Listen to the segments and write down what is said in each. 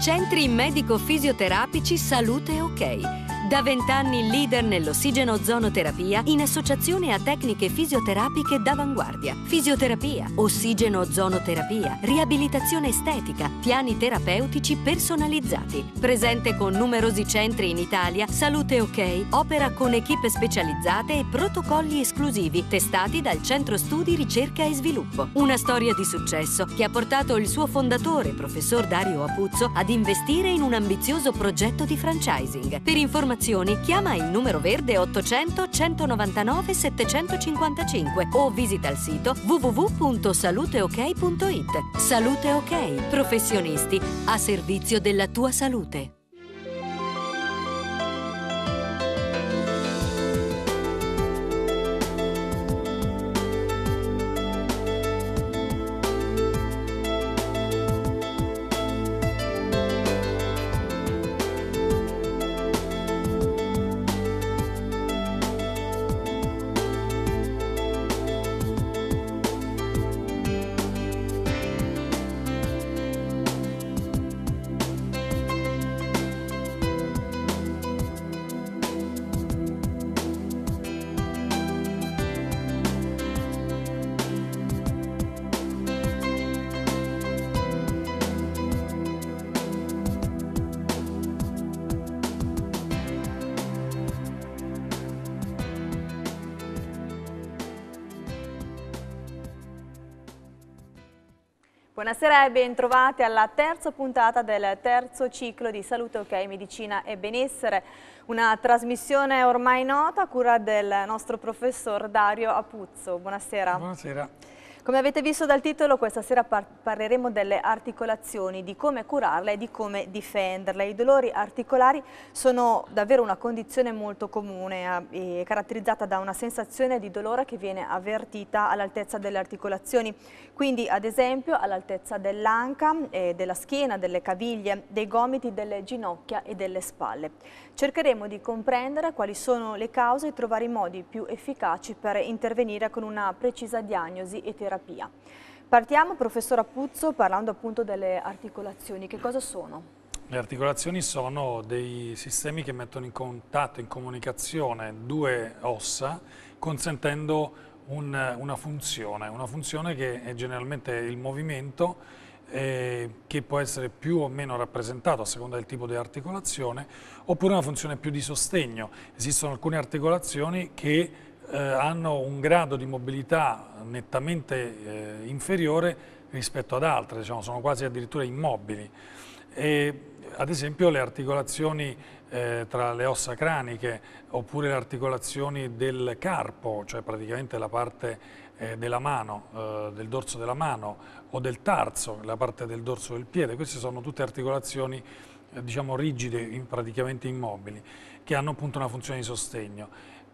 Centri medico-fisioterapici Salute OK da vent'anni leader nell'ossigeno ozonoterapia in associazione a tecniche fisioterapiche d'avanguardia. Fisioterapia, ossigeno ozonoterapia, riabilitazione estetica, piani terapeutici personalizzati. Presente con numerosi centri in Italia, Salute OK opera con equipe specializzate e protocolli esclusivi testati dal Centro Studi Ricerca e Sviluppo. Una storia di successo che ha portato il suo fondatore, professor Dario Apuzzo, ad investire in un ambizioso progetto di franchising. Per informazioni informazioni chiama il numero verde 800 199 755 o visita il sito www.saluteok.it. Salute Ok, professionisti a servizio della tua salute. Buonasera e bentrovate alla terza puntata del terzo ciclo di Salute Ok, Medicina e Benessere, una trasmissione ormai nota a cura del nostro professor Dario Apuzzo. Buonasera. Buonasera. Come avete visto dal titolo, questa sera par parleremo delle articolazioni, di come curarle e di come difenderle. I dolori articolari sono davvero una condizione molto comune, eh, caratterizzata da una sensazione di dolore che viene avvertita all'altezza delle articolazioni, quindi ad esempio all'altezza dell'anca, eh, della schiena, delle caviglie, dei gomiti, delle ginocchia e delle spalle. Cercheremo di comprendere quali sono le cause e trovare i modi più efficaci per intervenire con una precisa diagnosi e terapia terapia. Partiamo, professor Appuzzo, parlando appunto delle articolazioni. Che cosa sono? Le articolazioni sono dei sistemi che mettono in contatto, in comunicazione due ossa consentendo un, una funzione, una funzione che è generalmente il movimento eh, che può essere più o meno rappresentato a seconda del tipo di articolazione oppure una funzione più di sostegno. Esistono alcune articolazioni che eh, hanno un grado di mobilità nettamente eh, inferiore rispetto ad altre, diciamo, sono quasi addirittura immobili. E, ad esempio le articolazioni eh, tra le ossa craniche oppure le articolazioni del carpo, cioè praticamente la parte eh, della mano, eh, del dorso della mano o del tarso, la parte del dorso del piede, queste sono tutte articolazioni eh, diciamo rigide, praticamente immobili, che hanno appunto una funzione di sostegno.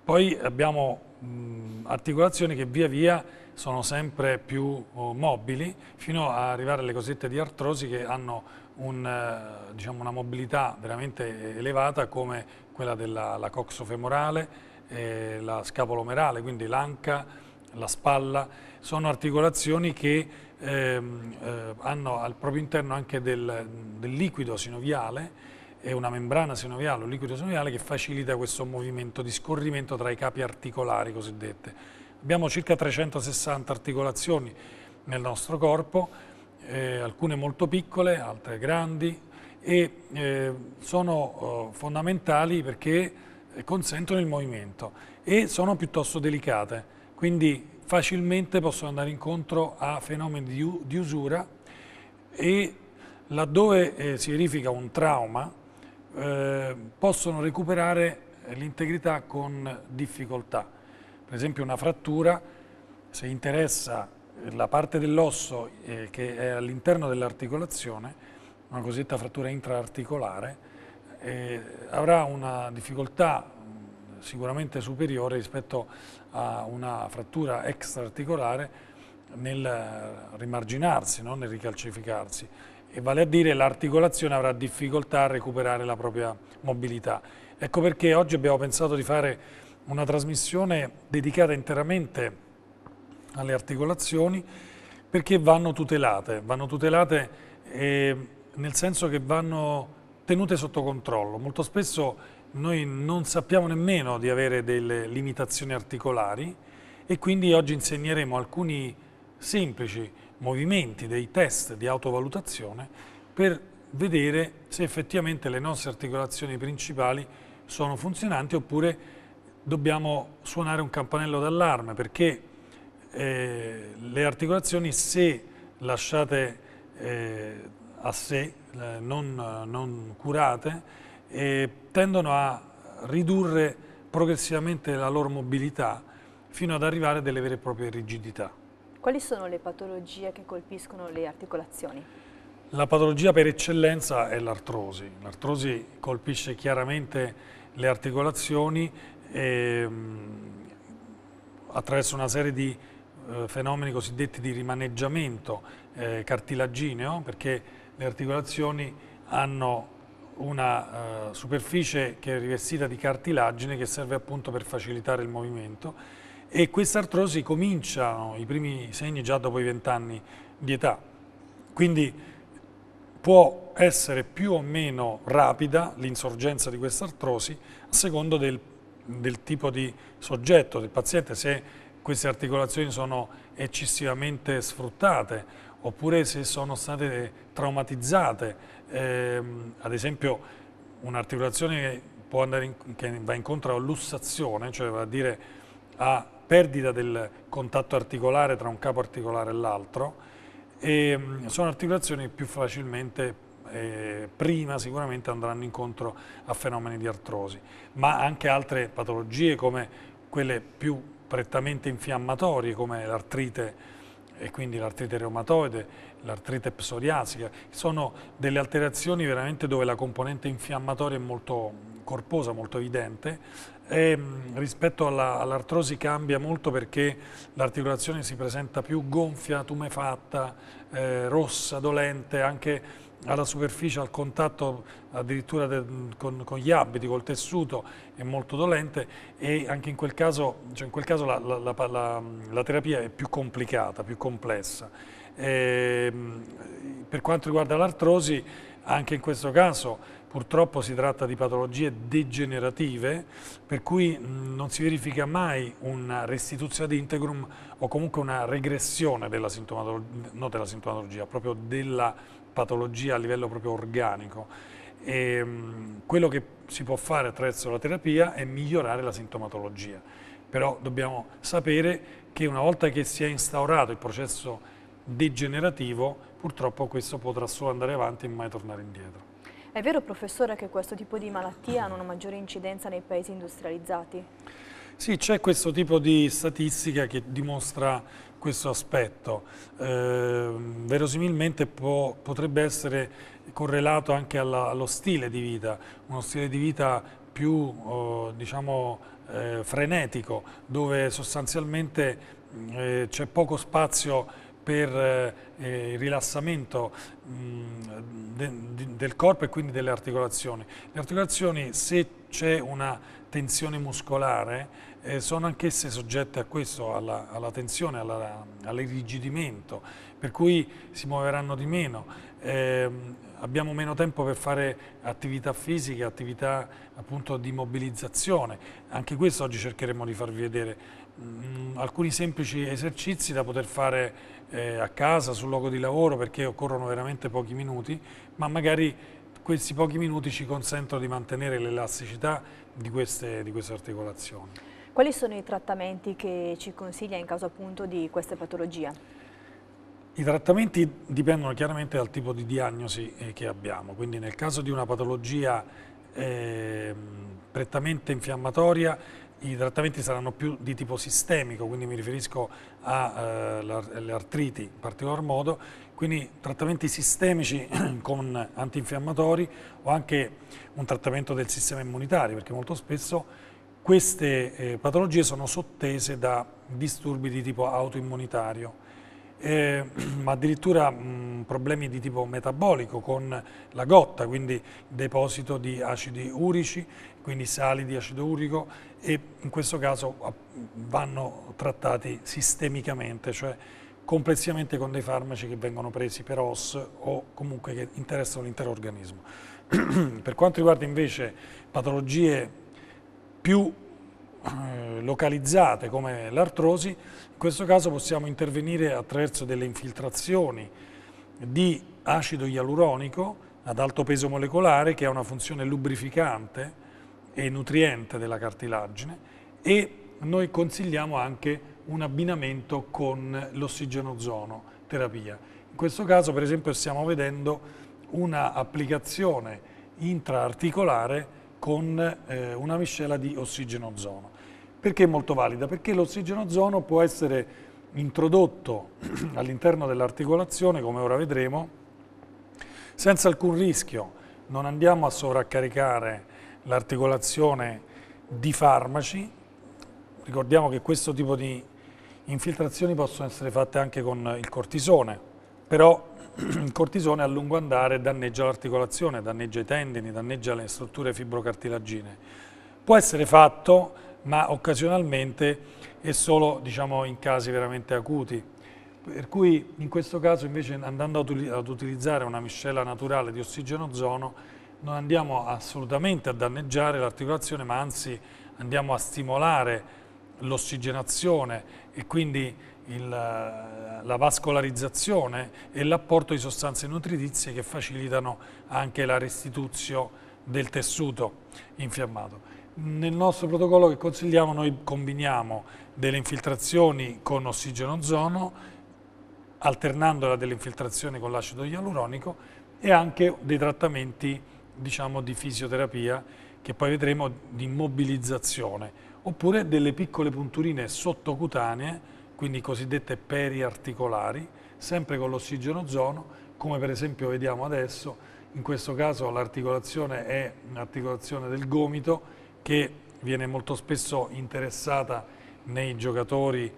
Poi abbiamo mh, articolazioni che via via sono sempre più oh, mobili fino a arrivare alle cosette di artrosi che hanno un, eh, diciamo, una mobilità veramente elevata come quella della coxofemorale, eh, la scapolomerale, quindi l'anca, la spalla, sono articolazioni che ehm, eh, hanno al proprio interno anche del, del liquido sinoviale è una membrana sinoviale, un liquido sinoviale che facilita questo movimento di scorrimento tra i capi articolari cosiddette. Abbiamo circa 360 articolazioni nel nostro corpo, eh, alcune molto piccole, altre grandi e eh, sono oh, fondamentali perché eh, consentono il movimento e sono piuttosto delicate, quindi facilmente possono andare incontro a fenomeni di, usura e laddove eh, si verifica un trauma eh, possono recuperare l'integrità con difficoltà. Per esempio una frattura, se interessa la parte dell'osso eh, che è all'interno dell'articolazione, una cosiddetta frattura intraarticolare, eh, avrà una difficoltà mm, sicuramente superiore rispetto a una frattura extraarticolare nel rimarginarsi, no? nel ricalcificarsi e vale a dire l'articolazione avrà difficoltà a recuperare la propria mobilità. Ecco perché oggi abbiamo pensato di fare una trasmissione dedicata interamente alle articolazioni perché vanno tutelate, vanno tutelate eh, nel senso che vanno tenute sotto controllo. Molto spesso noi non sappiamo nemmeno di avere delle limitazioni articolari e quindi oggi insegneremo alcuni semplici movimenti, dei test di autovalutazione per vedere se effettivamente le nostre articolazioni principali sono funzionanti oppure dobbiamo suonare un campanello d'allarme perché eh, le articolazioni se lasciate eh, a sé, eh, non, non, curate, eh, tendono a ridurre progressivamente la loro mobilità fino ad arrivare a delle vere e proprie rigidità. Quali sono le patologie che colpiscono le articolazioni? La patologia per eccellenza è l'artrosi. L'artrosi colpisce chiaramente le articolazioni e, ehm, attraverso una serie di eh, fenomeni cosiddetti di rimaneggiamento eh, cartilagineo, perché le articolazioni hanno una eh, superficie che è rivestita di cartilagine che serve appunto per facilitare il movimento e questa artrosi comincia i primi segni già dopo i vent'anni di età. Quindi può essere più o meno rapida l'insorgenza di questa artrosi a secondo del, del tipo di soggetto, del paziente, se queste articolazioni sono eccessivamente sfruttate oppure se sono state traumatizzate. Eh, ad esempio un'articolazione che, che, va incontro a lussazione, cioè va a dire a perdita del contatto articolare tra un capo articolare e l'altro e sono articolazioni più facilmente eh, prima sicuramente andranno incontro a fenomeni di artrosi, ma anche altre patologie come quelle più prettamente infiammatorie come l'artrite e quindi l'artrite reumatoide, l'artrite psoriasica, sono delle alterazioni veramente dove la componente infiammatoria è molto corposa, molto evidente e mm, rispetto all'artrosi all cambia molto perché l'articolazione si presenta più gonfia, tumefatta, eh, rossa, dolente, anche alla superficie, al contatto addirittura mm, con, con, gli abiti, col tessuto, è molto dolente e anche in quel caso, cioè in quel caso la, la, la, la, mm, terapia è più complicata, più complessa. E, ehm, per quanto riguarda l'artrosi, anche in questo caso purtroppo si tratta di patologie degenerative per cui non si verifica mai una restituzione di integrum o comunque una regressione della sintomatologia, non della sintomatologia, proprio della patologia a livello proprio organico. E, ehm, quello che si può fare attraverso la terapia è migliorare la sintomatologia, però dobbiamo sapere che una volta che si è instaurato il processo degenerativo purtroppo questo potrà solo andare avanti e mai tornare indietro. È vero professore che questo tipo di malattie hanno una maggiore incidenza nei paesi industrializzati? Sì, c'è questo tipo di statistica che dimostra questo aspetto. Eh, verosimilmente può, potrebbe essere correlato anche alla, allo stile di vita, uno stile di vita più eh, diciamo, eh, frenetico, dove sostanzialmente eh, c'è poco spazio per eh, eh, il rilassamento mh, de, de, del corpo e quindi delle articolazioni. Le articolazioni, se c'è una tensione muscolare, eh, sono anch'esse soggette a questo, alla, alla tensione, all'irrigidimento, all per cui si muoveranno di meno. Eh, abbiamo meno tempo per fare attività fisiche, attività appunto di mobilizzazione. Anche questo oggi cercheremo di farvi vedere. Mh, alcuni semplici esercizi da poter fare eh, a casa, sul luogo di lavoro, perché occorrono veramente pochi minuti, ma magari questi pochi minuti ci consentono di mantenere l'elasticità di, di queste articolazioni. Quali sono i trattamenti che ci consiglia in caso appunto di questa patologia? I trattamenti dipendono chiaramente dal tipo di diagnosi eh, che abbiamo, quindi nel caso di una patologia eh, prettamente infiammatoria i trattamenti saranno più di tipo sistemico, quindi mi riferisco alle eh, artriti in particolar modo, quindi trattamenti sistemici con antinfiammatori o anche un trattamento del sistema immunitario, perché molto spesso queste eh, patologie sono sottese da disturbi di tipo autoimmunitario eh, ma addirittura mh, problemi di tipo metabolico con la gotta, quindi deposito di acidi urici, quindi sali di acido urico e in questo caso vanno trattati sistemicamente, cioè complessivamente con dei farmaci che vengono presi per OS o comunque che interessano l'intero organismo. per quanto riguarda invece patologie più eh, localizzate come l'artrosi, in questo caso possiamo intervenire attraverso delle infiltrazioni di acido ialuronico ad alto peso molecolare che ha una funzione lubrificante e nutriente della cartilagine e noi consigliamo anche un abbinamento con l'ossigenozono terapia. In questo caso per esempio stiamo vedendo una applicazione intraarticolare con eh, una miscela di ossigeno ossigenozono. Perché è molto valida? Perché l'ossigeno ozono può essere introdotto all'interno dell'articolazione, come ora vedremo, senza alcun rischio. Non andiamo a sovraccaricare l'articolazione di farmaci. Ricordiamo che questo tipo di infiltrazioni possono essere fatte anche con il cortisone, però il cortisone a lungo andare danneggia l'articolazione, danneggia i tendini, danneggia le strutture fibrocartilagine. Può essere fatto ma occasionalmente e solo diciamo, in casi veramente acuti. Per cui in questo caso invece andando ad utilizzare una miscela naturale di ossigeno-ozono non andiamo assolutamente a danneggiare l'articolazione ma anzi andiamo a stimolare l'ossigenazione e quindi il, la vascolarizzazione e l'apporto di sostanze nutritizie che facilitano anche la restituzione del tessuto infiammato. Nel nostro protocollo che consigliamo noi combiniamo delle infiltrazioni con ossigeno-ozono, alternandola delle infiltrazioni con l'acido ialuronico e anche dei trattamenti diciamo, di fisioterapia che poi vedremo di mobilizzazione oppure delle piccole punturine sottocutanee, quindi cosiddette periarticolari, sempre con l'ossigeno-ozono, come per esempio vediamo adesso, in questo caso l'articolazione è un'articolazione del gomito, che viene molto spesso interessata nei giocatori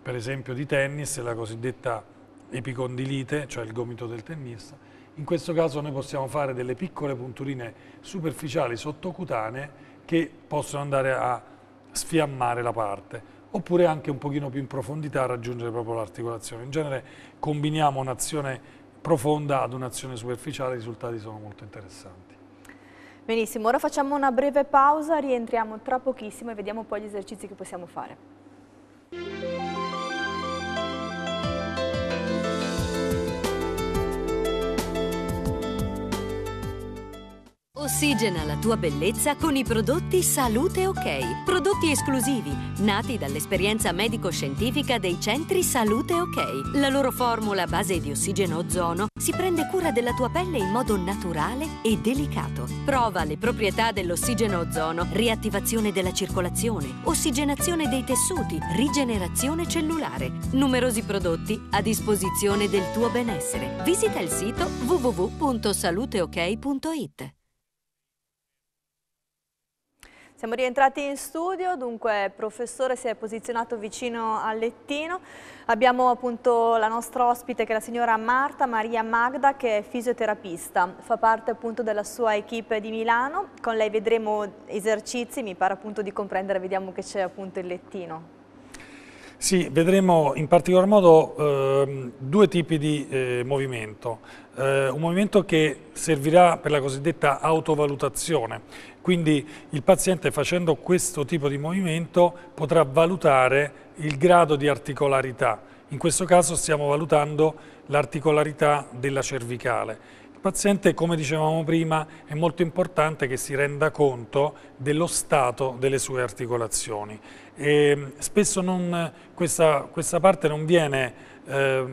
per esempio di tennis, la cosiddetta epicondilite, cioè il gomito del tennista. In questo caso noi possiamo fare delle piccole punturine superficiali sottocutanee che possono andare a sfiammare la parte oppure anche un pochino più in profondità raggiungere proprio l'articolazione. In genere combiniamo un'azione profonda ad un'azione superficiale, i risultati sono molto interessanti. Benissimo, ora facciamo una breve pausa, rientriamo tra pochissimo e vediamo poi gli esercizi che possiamo fare. Ossigena la tua bellezza con i prodotti Salute OK. Prodotti esclusivi, nati dall'esperienza medico-scientifica dei centri Salute OK. La loro formula a base di ossigeno ozono si prende cura della tua pelle in modo naturale e delicato. Prova le proprietà dell'ossigeno ozono, riattivazione della circolazione, ossigenazione dei tessuti, rigenerazione cellulare. Numerosi prodotti a disposizione del tuo benessere. Visita il sito www.saluteok.it. Siamo rientrati in studio, dunque il professore si è posizionato vicino al lettino. Abbiamo appunto la nostra ospite che è la signora Marta Maria Magda che è fisioterapista, fa parte appunto della sua equipe di Milano, con lei vedremo esercizi, mi pare appunto di comprendere, vediamo che c'è appunto il lettino. Sì, vedremo in particolar modo eh, due tipi di eh, movimento. Eh, un movimento che servirà per la cosiddetta autovalutazione, quindi il paziente facendo questo tipo di movimento potrà valutare il grado di articolarità. In questo caso stiamo valutando l'articolarità della cervicale paziente, come dicevamo prima, è molto importante che si renda conto dello stato delle sue articolazioni. E mm, spesso non, questa, questa, parte non viene eh,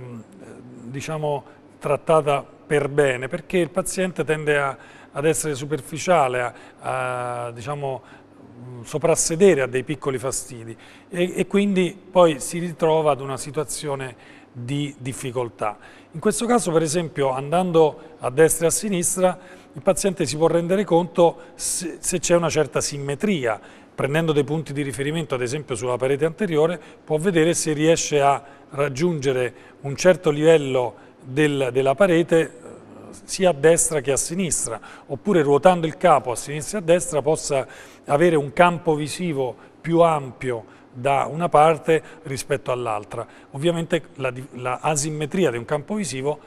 diciamo, trattata per bene perché il paziente tende a, ad essere superficiale, a, a diciamo, mm, soprassedere a dei piccoli fastidi e, e quindi poi si ritrova ad una situazione di difficoltà. In questo caso per esempio andando a destra e a sinistra il paziente si può rendere conto se, se c'è una certa simmetria, prendendo dei punti di riferimento ad esempio sulla parete anteriore può vedere se riesce a raggiungere un certo livello del, della parete eh, sia a destra che a sinistra, oppure ruotando il capo a sinistra e a destra possa avere un campo visivo più ampio da una parte rispetto all'altra. Ovviamente l'asimmetria la, asimmetria di un campo visivo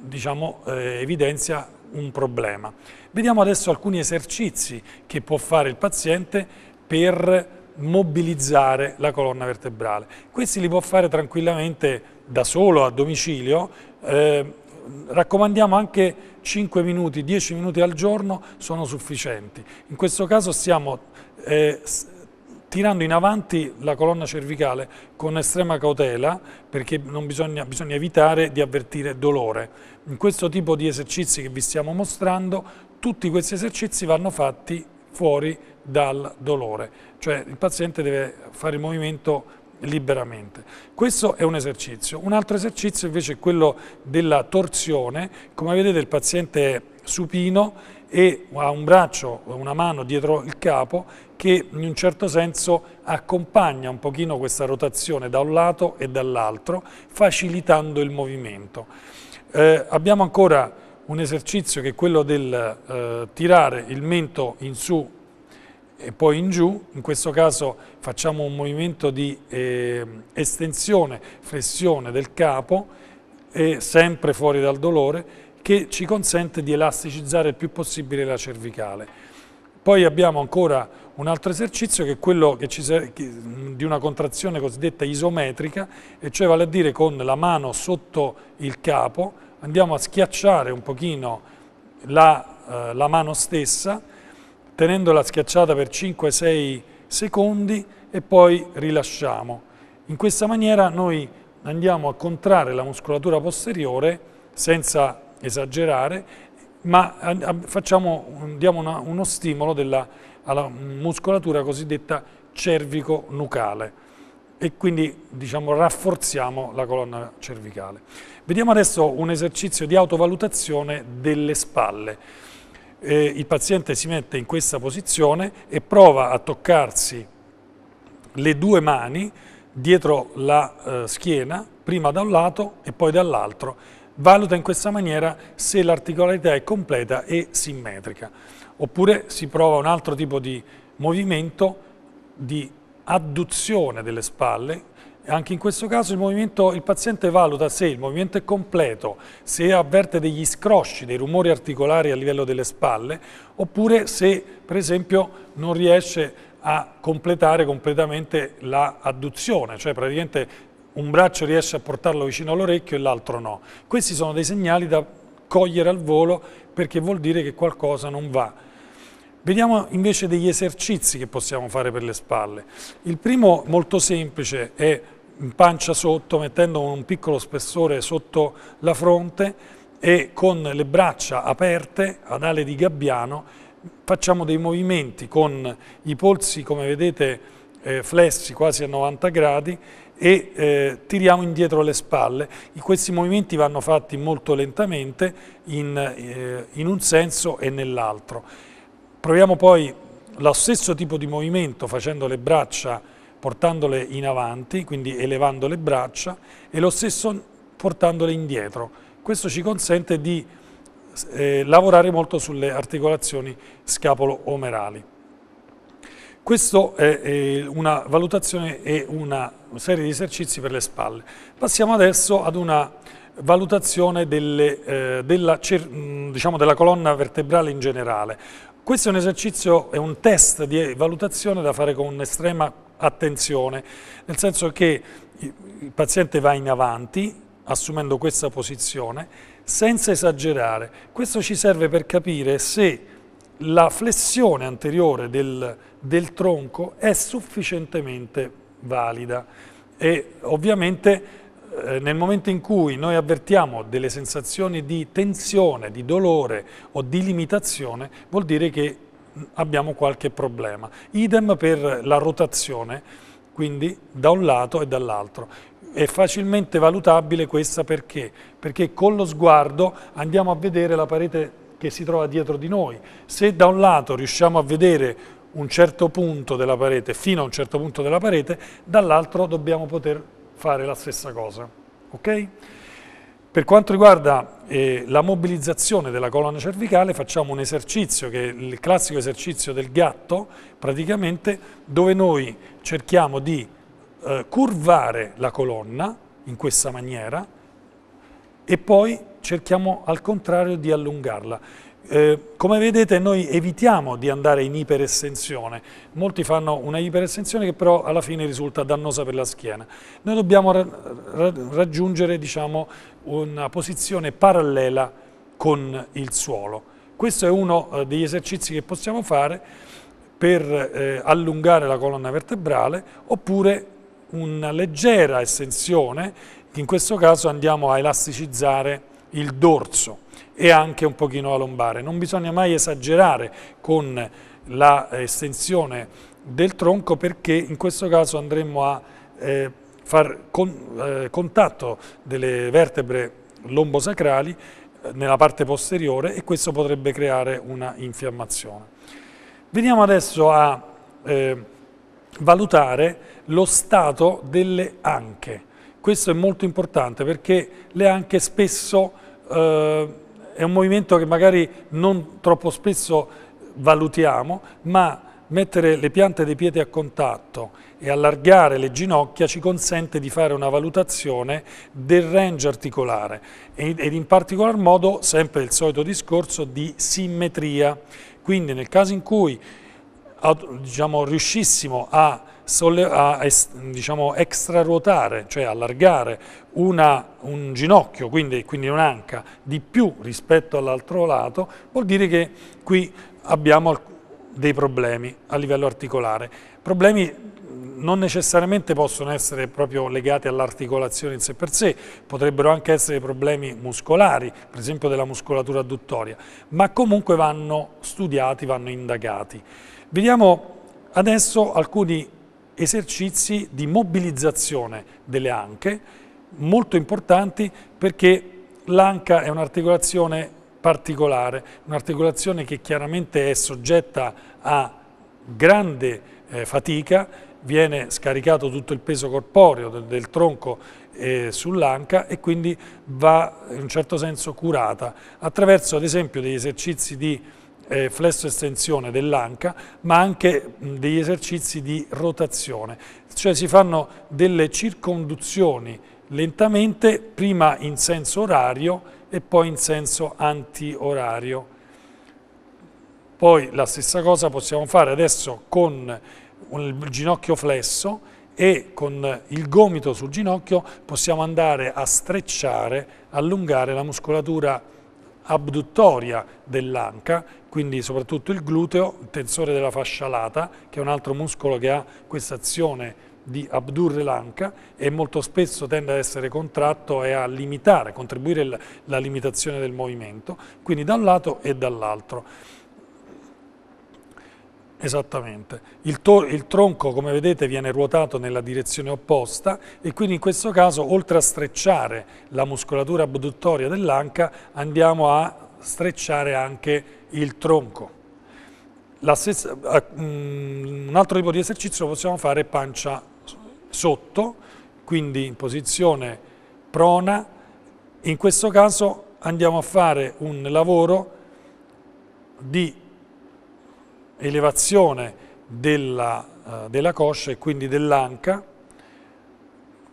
diciamo, eh, evidenzia un problema. Vediamo adesso alcuni esercizi che può fare il paziente per mobilizzare la colonna vertebrale. Questi li può fare tranquillamente da solo a domicilio, eh, raccomandiamo anche 5 minuti, 10 minuti al giorno sono sufficienti. In questo caso stiamo eh, tirando in avanti la colonna cervicale con estrema cautela perché bisogna, bisogna evitare di avvertire dolore. In questo tipo di esercizi che vi stiamo mostrando, tutti questi esercizi vanno fatti fuori dal dolore, cioè il paziente deve fare il movimento liberamente. Questo è un esercizio. Un altro esercizio invece è quello della torsione. Come vedete il paziente è supino e ha un braccio, una mano dietro il capo che in un certo senso accompagna un pochino questa rotazione da un lato e dall'altro, facilitando il movimento. Eh, abbiamo ancora un esercizio che è quello del eh, tirare il mento in su e poi in giù, in questo caso facciamo un movimento di eh, estensione, flessione del capo, sempre fuori dal dolore, che ci consente di elasticizzare il più possibile la cervicale. Poi abbiamo ancora un altro esercizio che è quello che serve, che, di una contrazione cosiddetta isometrica, e cioè vale a dire con la mano sotto il capo andiamo a schiacciare un pochino la, eh, la mano stessa, tenendola schiacciata per 5-6 secondi e poi rilasciamo. In questa maniera noi andiamo a contrarre la muscolatura posteriore senza esagerare, ma facciamo, diamo una, uno stimolo della, alla muscolatura cosiddetta cervico-nucale e quindi diciamo, rafforziamo la colonna cervicale. Vediamo adesso un esercizio di autovalutazione delle spalle. Eh, il paziente si mette in questa posizione e prova a toccarsi le due mani dietro la eh, schiena, prima da un lato e poi dall'altro Valuta in questa maniera se l'articolarità è completa e simmetrica. Oppure si prova un altro tipo di movimento di adduzione delle spalle, anche in questo caso il, il, paziente valuta se il movimento è completo, se avverte degli scrosci, dei rumori articolari a livello delle spalle, oppure se per esempio non riesce a completare completamente l'adduzione, la cioè praticamente un braccio riesce a portarlo vicino all'orecchio e l'altro no. Questi sono dei segnali da cogliere al volo perché vuol dire che qualcosa non va. Vediamo invece degli esercizi che possiamo fare per le spalle. Il primo molto semplice è in pancia sotto, mettendo un piccolo spessore sotto la fronte e con le braccia aperte ad ale di gabbiano facciamo dei movimenti con i polsi come vedete eh, flessi quasi a 90 gradi e eh, tiriamo indietro le spalle. In questi movimenti vanno fatti molto lentamente in, eh, in un senso e nell'altro. Proviamo poi lo stesso tipo di movimento facendo le braccia, portandole in avanti, quindi elevando le braccia, e lo stesso portandole indietro. Questo ci consente di eh, lavorare molto sulle articolazioni scapolo-omerali. Questa è una valutazione e una serie di esercizi per le spalle. Passiamo adesso ad una valutazione delle, eh, della, mm, diciamo, della colonna vertebrale in generale. Questo è un esercizio, è un test di valutazione da fare con estrema attenzione, nel senso che il paziente va in avanti, assumendo questa posizione, senza esagerare. Questo ci serve per capire se la flessione anteriore del del tronco è sufficientemente valida e ovviamente eh, nel momento in cui noi avvertiamo delle sensazioni di tensione, di dolore o di limitazione, vuol dire che abbiamo qualche problema. Idem per la rotazione, quindi da un lato e dall'altro. È facilmente valutabile questa perché? Perché con lo sguardo andiamo a vedere la parete che si trova dietro di noi. Se da un lato riusciamo a vedere un certo punto della parete fino a un certo punto della parete, dall'altro dobbiamo poter fare la stessa cosa. Okay? Per quanto riguarda eh, la mobilizzazione della colonna cervicale facciamo un esercizio che è il classico esercizio del gatto praticamente dove noi cerchiamo di eh, curvare la colonna in questa maniera e poi cerchiamo al contrario di allungarla. Eh, come vedete noi evitiamo di andare in iperessenzione, molti fanno una iperessenzione che però alla fine risulta dannosa per la schiena. Noi dobbiamo ra ra raggiungere diciamo, una posizione parallela con il suolo. Questo è uno eh, degli esercizi che possiamo fare per eh, allungare la colonna vertebrale oppure una leggera estensione, in questo caso andiamo a elasticizzare il dorso e anche un pochino la lombare. Non bisogna mai esagerare con l'estensione del tronco perché in questo caso andremo a eh, far con, eh, contatto delle vertebre lombosacrali eh, nella parte posteriore e questo potrebbe creare una infiammazione. Veniamo adesso a eh, valutare lo stato delle anche. Questo è molto importante perché le anche spesso eh, è un movimento che magari non troppo spesso valutiamo, ma mettere le piante dei piedi a contatto e allargare le ginocchia ci consente di fare una valutazione del range articolare ed in particolar modo sempre il solito discorso di simmetria. Quindi nel caso in cui diciamo, riuscissimo a a diciamo, extraruotare, cioè allargare una, un ginocchio, quindi, quindi un'anca, di più rispetto all'altro lato, vuol dire che qui abbiamo dei problemi a livello articolare. Problemi non necessariamente possono essere proprio legati all'articolazione in sé per sé, potrebbero anche essere problemi muscolari, per esempio della muscolatura adduttoria, ma comunque vanno studiati, vanno indagati. Vediamo adesso alcuni esercizi di mobilizzazione delle anche, molto importanti perché l'anca è un'articolazione particolare, un'articolazione che chiaramente è soggetta a grande eh, fatica, viene scaricato tutto il peso corporeo del, del tronco eh, sull'anca e quindi va in un certo senso curata attraverso ad esempio degli esercizi di eh, flesso estensione dell'anca, ma anche mh, degli esercizi di rotazione, cioè si fanno delle circonduzioni lentamente, prima in senso orario e poi in senso anti-orario. Poi la stessa cosa possiamo fare adesso con il ginocchio flesso e con il gomito sul ginocchio possiamo andare a strecciare, allungare la muscolatura abduttoria dell'anca, quindi soprattutto il gluteo, il tensore della fascia lata, che è un altro muscolo che ha questa azione di abdurre l'anca e molto spesso tende ad essere contratto e a limitare, contribuire alla limitazione del movimento, quindi da un lato e dall'altro. Esattamente. Il, il, tronco, come vedete, viene ruotato nella direzione opposta e quindi in questo caso, oltre a strecciare la muscolatura abduttoria dell'anca, andiamo a strecciare anche il tronco. Stessa, um, un altro tipo di esercizio lo possiamo fare pancia sotto, quindi in posizione prona. In questo caso andiamo a fare un lavoro di elevazione della, eh, della coscia e quindi dell'anca,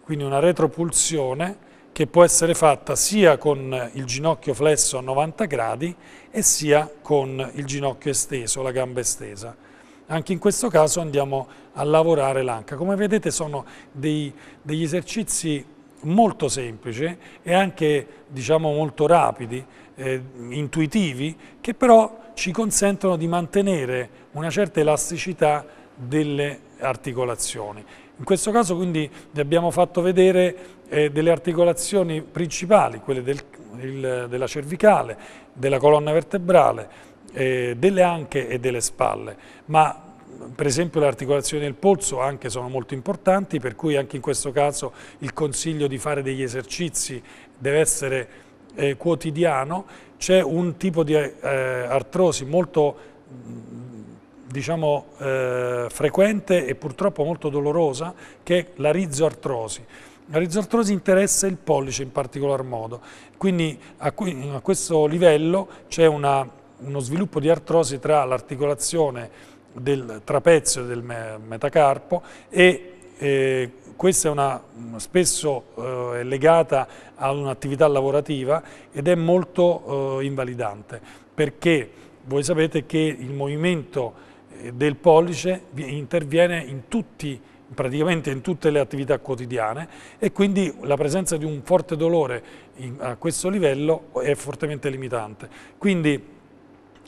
quindi una retropulsione che può essere fatta sia con il ginocchio flesso a 90 gradi e sia con il ginocchio esteso, la gamba estesa. Anche in questo caso andiamo a lavorare l'anca. Come vedete sono dei, degli esercizi molto semplici e anche diciamo, molto rapidi eh, intuitivi che però ci consentono di mantenere una certa elasticità delle articolazioni. In questo caso quindi vi abbiamo fatto vedere eh, delle articolazioni principali, quelle del, il, della cervicale, della colonna vertebrale, eh, delle anche e delle spalle, ma per esempio le articolazioni del polso anche sono molto importanti, per cui anche in questo caso il consiglio di fare degli esercizi deve essere eh, quotidiano c'è un tipo di eh, artrosi molto mm, diciamo, eh, frequente e purtroppo molto dolorosa che è la rizoartrosi. La rizoartrosi interessa il pollice in particolar modo, quindi a, cui, a questo livello c'è uno sviluppo di artrosi tra l'articolazione del trapezio del metacarpo e eh, questa è una, spesso eh, legata ad un'attività lavorativa ed è molto eh, invalidante perché voi sapete che il movimento eh, del pollice interviene in tutti praticamente in tutte le attività quotidiane e quindi la presenza di un forte dolore a questo livello è fortemente limitante. Quindi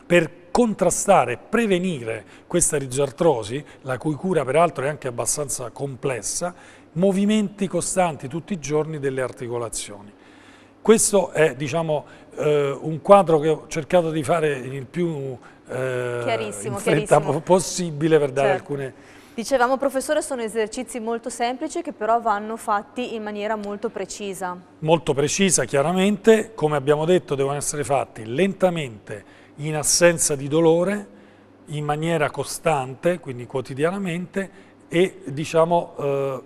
per contrastare, e prevenire questa rigiartrosi, la cui cura peraltro è anche abbastanza complessa, movimenti costanti tutti i giorni delle articolazioni. Questo è diciamo, eh, un quadro che ho cercato di fare il più eh, chiarissimo, chiarissimo. possibile per dare certo. alcune... Dicevamo professore sono esercizi molto semplici che però vanno fatti in maniera molto precisa. Molto precisa chiaramente, come abbiamo detto devono essere fatti lentamente, in assenza di dolore, in maniera costante, quindi quotidianamente, e diciamo eh,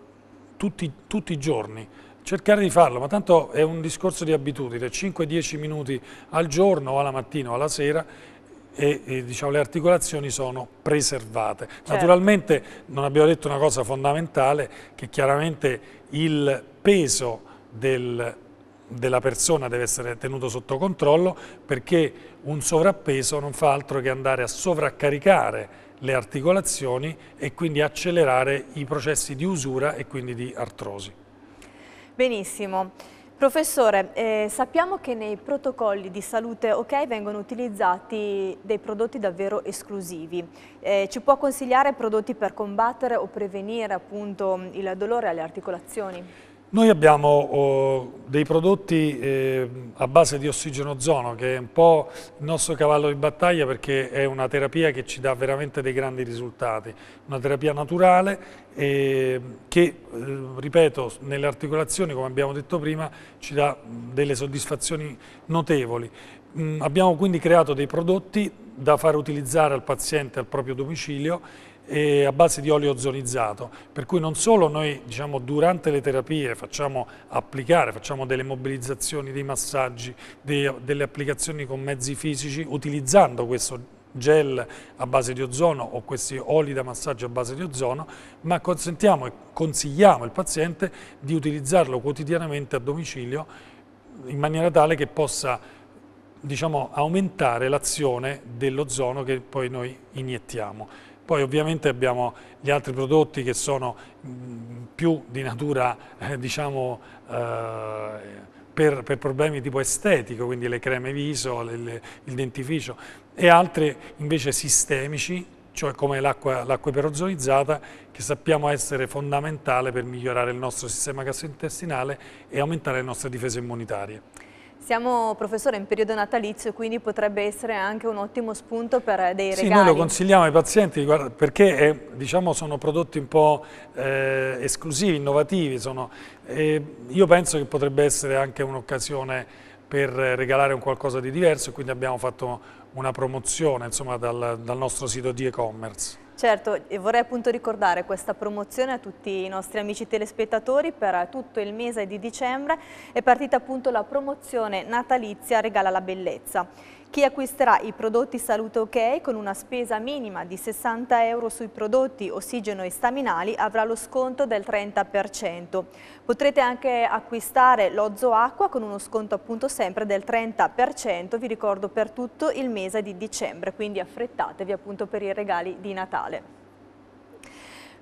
tutti, tutti i giorni. Cercare di farlo, ma tanto è un discorso di abitudine, 5-10 minuti al giorno, o alla mattina o alla sera, e, e diciamo, le articolazioni sono preservate. Certo. Naturalmente non abbiamo detto una cosa fondamentale, che chiaramente il peso del della persona deve essere tenuto sotto controllo perché un sovrappeso non fa altro che andare a sovraccaricare le articolazioni e quindi accelerare i processi di usura e quindi di artrosi. Benissimo. Professore, eh, sappiamo che nei protocolli di salute OK vengono utilizzati dei prodotti davvero esclusivi. Eh, ci può consigliare prodotti per combattere o prevenire appunto il dolore alle articolazioni? Noi abbiamo oh, dei prodotti eh, a base di ossigeno ossigenozono che è un po' il nostro cavallo di battaglia perché è una terapia che ci dà veramente dei grandi risultati, una terapia naturale eh, che, eh, ripeto, nelle articolazioni, come abbiamo detto prima, ci dà delle soddisfazioni notevoli. Mm, abbiamo quindi creato dei prodotti da far utilizzare al paziente al proprio domicilio eh, a base di olio ozonizzato, per cui non solo noi diciamo, durante le terapie facciamo applicare, facciamo delle mobilizzazioni, dei massaggi, dei, delle applicazioni con mezzi fisici utilizzando questo gel a base di ozono o questi oli da massaggio a base di ozono, ma consentiamo e consigliamo al paziente di utilizzarlo quotidianamente a domicilio in maniera tale che possa diciamo, aumentare l'azione dell'ozono che poi noi iniettiamo. Poi ovviamente abbiamo gli altri prodotti che sono mm, più di natura, eh, diciamo, eh, per, per, problemi tipo estetico, quindi le creme viso, le, le, il dentificio, e altri invece sistemici, cioè come l'acqua, iperozonizzata, che sappiamo essere fondamentale per migliorare il nostro sistema gastrointestinale e aumentare le nostre difese immunitarie. Siamo, professore, in periodo natalizio, quindi potrebbe essere anche un ottimo spunto per eh, dei regali. Sì, noi lo consigliamo ai pazienti perché è, eh, diciamo, sono prodotti un po' eh, esclusivi, innovativi. Sono, eh, io penso che potrebbe essere anche un'occasione per regalare un qualcosa di diverso, quindi abbiamo fatto una promozione insomma, dal, dal nostro sito di e-commerce. Certo, e vorrei appunto ricordare questa promozione a tutti i nostri amici telespettatori per tutto il mese di dicembre è partita appunto la promozione natalizia Regala la Bellezza. Chi acquisterà i prodotti Salute OK con una spesa minima di 60 euro sui prodotti ossigeno e staminali avrà lo sconto del 30%. Potrete anche acquistare l'Ozzo Acqua con uno sconto appunto sempre del 30%, vi ricordo per tutto il mese di dicembre, quindi affrettatevi appunto per i regali di Natale.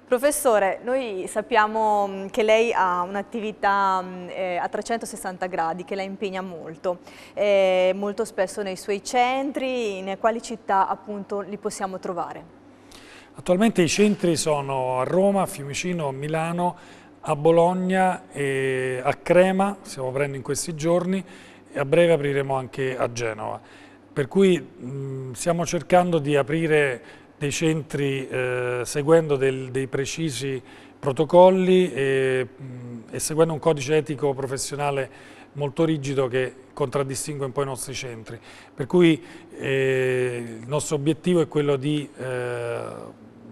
Professore, noi sappiamo mm, che lei ha un'attività mm, eh, a 360 gradi che la impegna molto, eh, molto spesso nei suoi centri, in quali città appunto li possiamo trovare? Attualmente i centri sono a Roma, a Fiumicino, a Milano, a Bologna e a Crema, stiamo aprendo in questi giorni, e a breve apriremo anche a Genova. Per cui mh, mm, stiamo cercando di aprire dei centri eh, seguendo del, dei precisi protocolli e, mh, mm, e seguendo un codice etico professionale molto rigido che contraddistingue un po' i nostri centri. Per cui eh, il nostro obiettivo è quello di eh,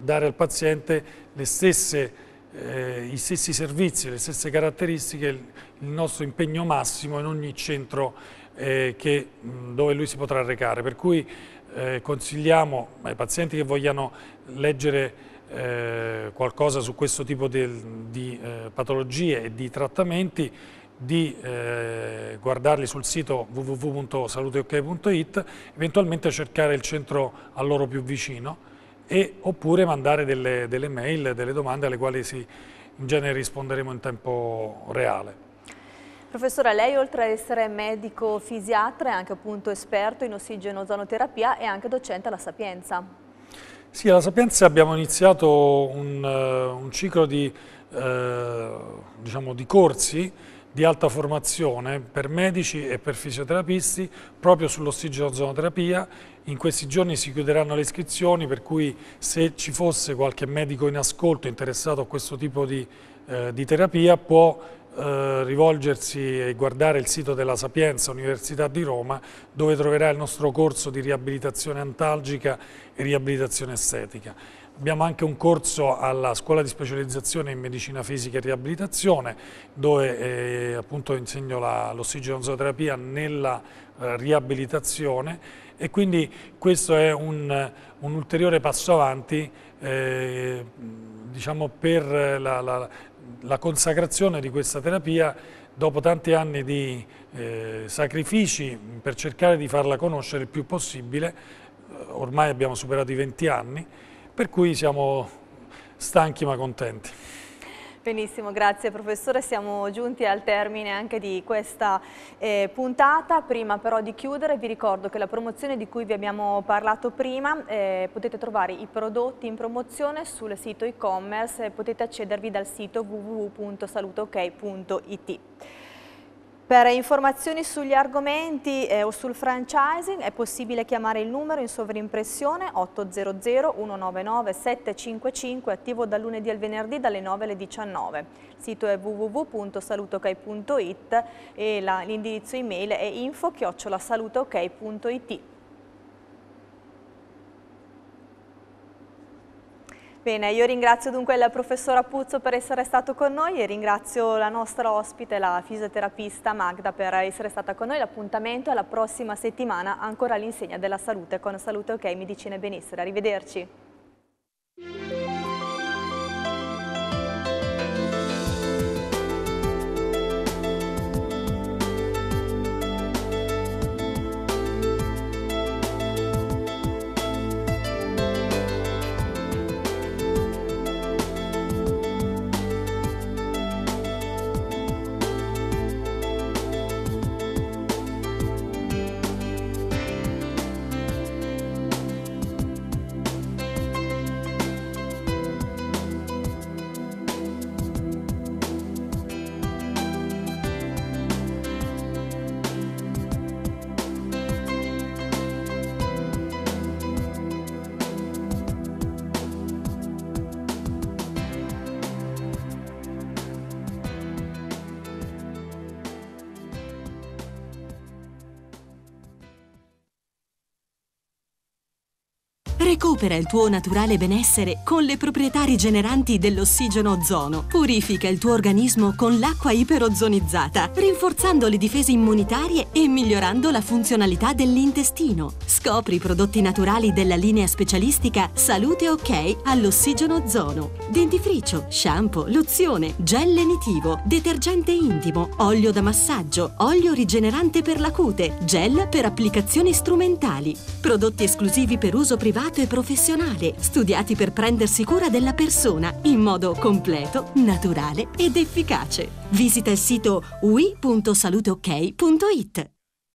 dare al paziente stesse, eh, gli stessi servizi, le stesse caratteristiche, il nostro impegno massimo in ogni centro eh, che, mm, dove lui si potrà recare. Per cui eh, consigliamo ai pazienti che vogliano leggere eh, qualcosa su questo tipo di, di eh, patologie e di trattamenti di eh, guardarli sul sito www.saluteok.it, eventualmente cercare il centro a loro più vicino e, oppure mandare delle, delle mail, delle domande alle quali si, in genere risponderemo in tempo reale. Professore, lei oltre ad essere medico fisiatra è anche appunto esperto in ossigeno ozonoterapia e anche docente alla Sapienza. Sì, alla Sapienza abbiamo iniziato un, eh, un ciclo di, eh, diciamo di corsi di alta formazione per medici e per fisioterapisti proprio sull'ossigeno ozonoterapia. In questi giorni si chiuderanno le iscrizioni per cui se ci fosse qualche medico in ascolto interessato a questo tipo di, eh, di terapia può eh, rivolgersi e guardare il sito della Sapienza Università di Roma dove troverà il nostro corso di riabilitazione antalgica e riabilitazione estetica. Abbiamo anche un corso alla scuola di specializzazione in medicina fisica e riabilitazione dove eh, appunto insegno l'ossigeno nella eh, riabilitazione e quindi questo è un, un ulteriore passo avanti eh, diciamo per la, la, la consacrazione di questa terapia dopo tanti anni di eh, sacrifici per cercare di farla conoscere il più possibile, eh, ormai abbiamo superato i 20 anni, per cui siamo stanchi ma contenti. Benissimo, grazie professore. Siamo giunti al termine anche di questa eh, puntata. Prima però di chiudere vi ricordo che la promozione di cui vi abbiamo parlato prima eh, potete trovare i prodotti in promozione sul sito e-commerce e potete accedervi dal sito www.saluteok.it. Per informazioni sugli argomenti eh, o sul franchising è possibile chiamare il numero in sovrimpressione 800 199 755 attivo dal lunedì al venerdì dalle 9 alle 19. Il sito è www.salutocai.it e l'indirizzo email è info-salutocai.it. Bene, io ringrazio dunque il professora Appuzzo per essere stato con noi e ringrazio la nostra ospite, la fisioterapista Magda, per essere stata con noi. L'appuntamento è la prossima settimana ancora all'insegna della salute con Salute Ok, Medicina e Benessere. Arrivederci. Recupera il tuo naturale benessere con le proprietà rigeneranti dell'ossigeno ozono. Purifica il tuo organismo con l'acqua iperozonizzata, rinforzando le difese immunitarie e migliorando la funzionalità dell'intestino. Scopri i prodotti naturali della linea specialistica Salute OK all'ossigeno ozono. Dentifricio, shampoo, lozione, gel lenitivo, detergente intimo, olio da massaggio, olio rigenerante per la cute, gel per applicazioni strumentali. Prodotti esclusivi per uso privato salute professionale, studiati per prendersi cura della persona in modo completo, naturale ed efficace. Visita il sito wi.saluteok.it